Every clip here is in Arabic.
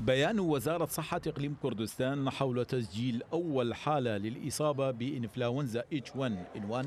بيان وزارة صحة إقليم كردستان حول تسجيل أول حالة للإصابة بإنفلونزا H1N1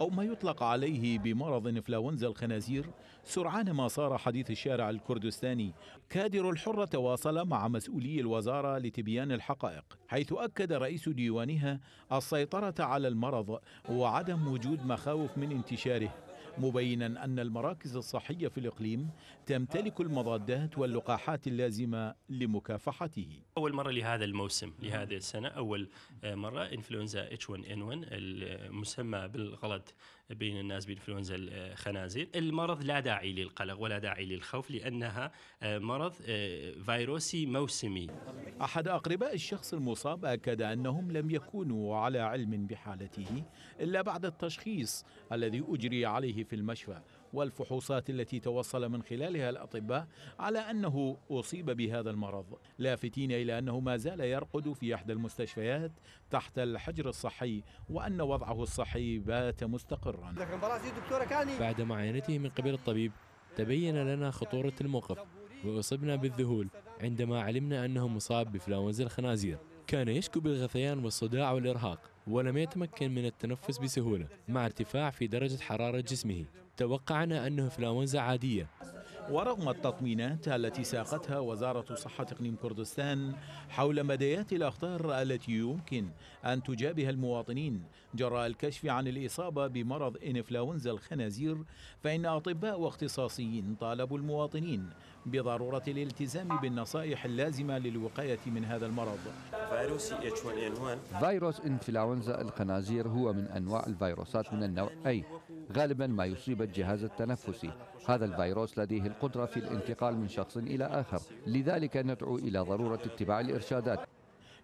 أو ما يطلق عليه بمرض إنفلونزا الخنازير سرعان ما صار حديث الشارع الكردستاني كادر الحرة تواصل مع مسؤولي الوزارة لتبيان الحقائق حيث أكد رئيس ديوانها السيطرة على المرض وعدم وجود مخاوف من انتشاره مبينا أن المراكز الصحية في الإقليم تمتلك المضادات واللقاحات اللازمة لمكافحته أول مرة لهذا الموسم لهذه السنة أول آه، مرة إنفلونزا H1N1 المسمى بالغلط بين الناس بإنفلونزا الخنازير المرض لا داعي للقلق ولا داعي للخوف لأنها آه، مرض آه، فيروسي موسمي أحد أقرباء الشخص المصاب أكد أنهم لم يكونوا على علم بحالته إلا بعد التشخيص الذي أجري عليه في المشفى والفحوصات التي توصل من خلالها الأطباء على أنه أصيب بهذا المرض لافتين إلى أنه ما زال يرقد في إحدى المستشفيات تحت الحجر الصحي وأن وضعه الصحي بات مستقرا مرة بعد معاينته من قبل الطبيب تبين لنا خطورة الموقف وأصبنا بالذهول عندما علمنا أنه مصاب بفلاونزا الخنازير كان يشكو بالغثيان والصداع والإرهاق ولم يتمكن من التنفس بسهولة مع ارتفاع في درجة حرارة جسمه توقعنا أنه فلاونزا عادية ورغم التطمينات التي ساقتها وزارة صحة إقليم كردستان حول مديات الأخطار التي يمكن أن تجابها المواطنين جراء الكشف عن الإصابة بمرض إنفلونزا الخنازير فإن أطباء واختصاصيين طالبوا المواطنين بضرورة الالتزام بالنصائح اللازمة للوقاية من هذا المرض فيروس إنفلونزا الخنازير هو من أنواع الفيروسات من النوع أي غالبا ما يصيب الجهاز التنفسي هذا الفيروس لديه القدرة في الانتقال من شخص إلى آخر لذلك ندعو إلى ضرورة اتباع الإرشادات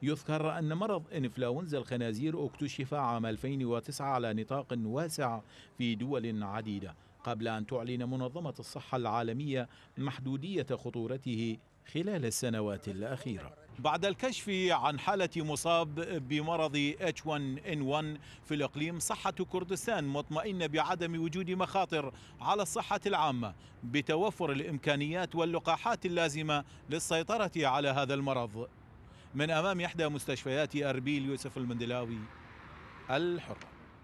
يذكر أن مرض إنفلونزا الخنازير اكتشف عام 2009 على نطاق واسع في دول عديدة قبل أن تعلن منظمة الصحة العالمية محدودية خطورته خلال السنوات الأخيرة بعد الكشف عن حالة مصاب بمرض H1N1 في الإقليم صحة كردستان مطمئنة بعدم وجود مخاطر على الصحة العامة بتوفر الإمكانيات واللقاحات اللازمة للسيطرة على هذا المرض من أمام إحدى مستشفيات أربيل يوسف المندلاوي الحرة